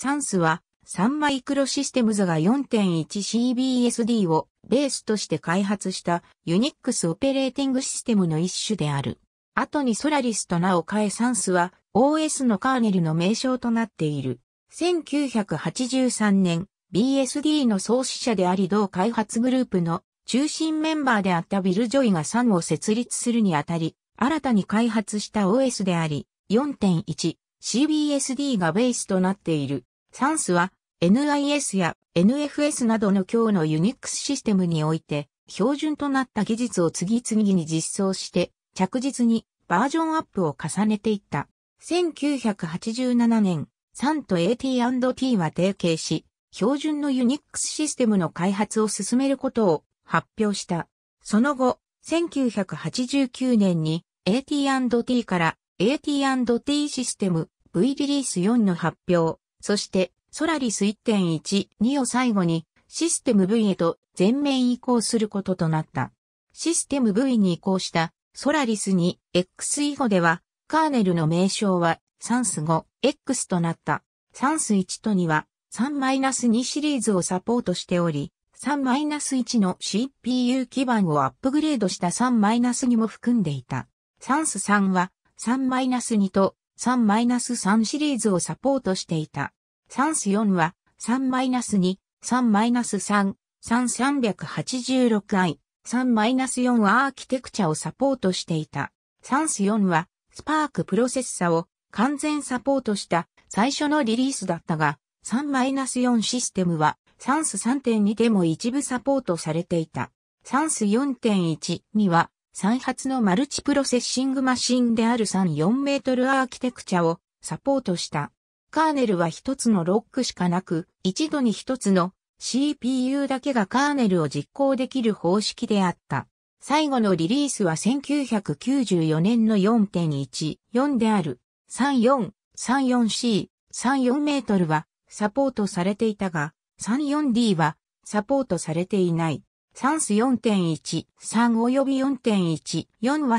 サンスは、サンマイクロシステムズが 4.1CBSD をベースとして開発したユニックスオペレーティングシステムの一種である。後にソラリスと名を変えサンスは OS のカーネルの名称となっている。1983年 BSD の創始者であり同開発グループの中心メンバーであったビル・ジョイがサンを設立するにあたり、新たに開発した OS であり、4.1CBSD がベースとなっている。サンスは NIS や NFS などの今日のユニックスシステムにおいて標準となった技術を次々に実装して着実にバージョンアップを重ねていった。1987年、サンと AT&T は提携し、標準のユニックスシステムの開発を進めることを発表した。その後、1989年に AT&T から AT&T システム V リリース4の発表、そして、ソラリス1.1、2を最後に、システム V へと全面移行することとなった。システム V に移行したソラリス 2X 以後では、カーネルの名称はサンス 5X となった。サンス1と2は3-2シリーズをサポートしており、3-1の CPU 基盤をアップグレードした3-2も含んでいた。サンス3は3-2と3-3シリーズをサポートしていた。サンス4は3-2、3-3、3386i、3-4アーキテクチャをサポートしていた。サンス4はスパークプロセッサを完全サポートした最初のリリースだったが、3-4システムはサンス3.2でも一部サポートされていた。サンス4.1には3発のマルチプロセッシングマシンである34メートルアーキテクチャをサポートした。カーネルは一つのロックしかなく、一度に一つの CPU だけがカーネルを実行できる方式であった。最後のリリースは1994年の4.14である 3434C、34メートルはサポートされていたが、34D はサポートされていない。サンス4.1、3及び4.1、4は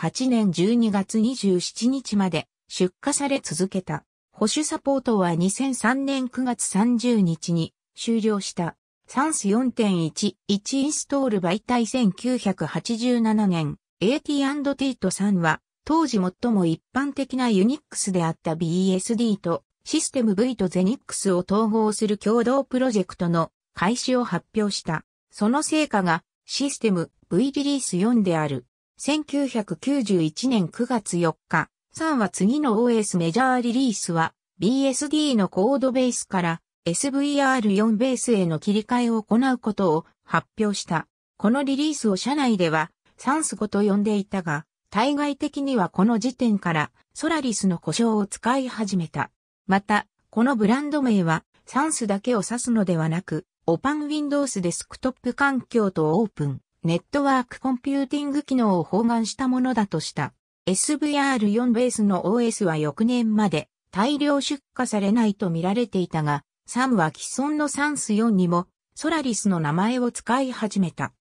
1998年12月27日まで出荷され続けた。保守サポートは2003年9月30日に終了した。サンス4.1、1インストール媒体1987年、AT&T と3は、当時最も一般的なユニックスであった BSD とシステム V とゼニックスを統合する共同プロジェクトの開始を発表した。その成果がシステム V リリース4である。1991年9月4日、3は次の OS メジャーリリースは BSD のコードベースから SVR4 ベースへの切り替えを行うことを発表した。このリリースを社内ではサンスごと呼んでいたが、対外的にはこの時点からソラリスの故障を使い始めた。また、このブランド名はサンスだけを指すのではなく、オパンウィンドウスデスクトップ環境とオープン、ネットワークコンピューティング機能を包含したものだとした。SVR4 ベースの OS は翌年まで大量出荷されないと見られていたが、サムは既存のサンス4にもソラリスの名前を使い始めた。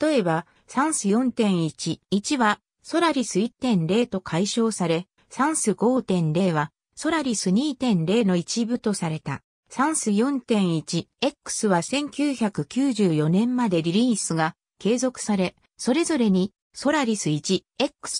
例えば、サンス4.1、1はソラリス1.0と解消され、サンス5.0はソラリス2.0の一部とされた。サンス 4.1X は1994年までリリースが継続され、それぞれにソラリス 1X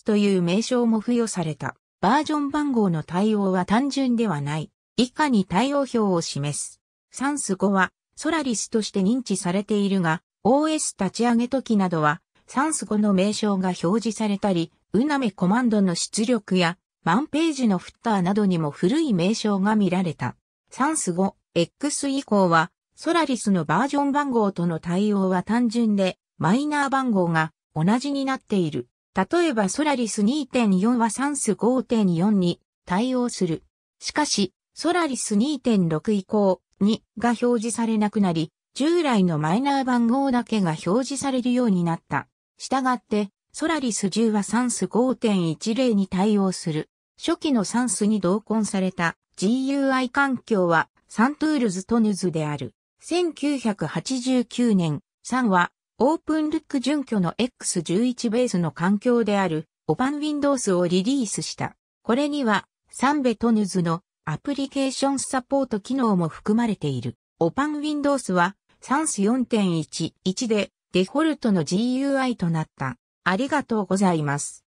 という名称も付与された。バージョン番号の対応は単純ではない。以下に対応表を示す。サンス5はソラリスとして認知されているが、OS 立ち上げ時などは、サンス5の名称が表示されたり、うなめコマンドの出力や、ワンページのフッターなどにも古い名称が見られた。サンス5、X 以降は、ソラリスのバージョン番号との対応は単純で、マイナー番号が同じになっている。例えばソラリス2.4はサンス5.4に対応する。しかし、ソラリス2.6以降にが表示されなくなり、従来のマイナー番号だけが表示されるようになった。したがって、ソラリス10はサンス5.10に対応する。初期のサンスに同梱された GUI 環境はサントゥールズトヌズである。1989年、3は、オープンルック準拠の X11 ベースの環境である、オパン Windows をリリースした。これには、サンベトヌズのアプリケーションサポート機能も含まれている。オパン Windows は、サンス4.11で、デフォルトの GUI となった。ありがとうございます。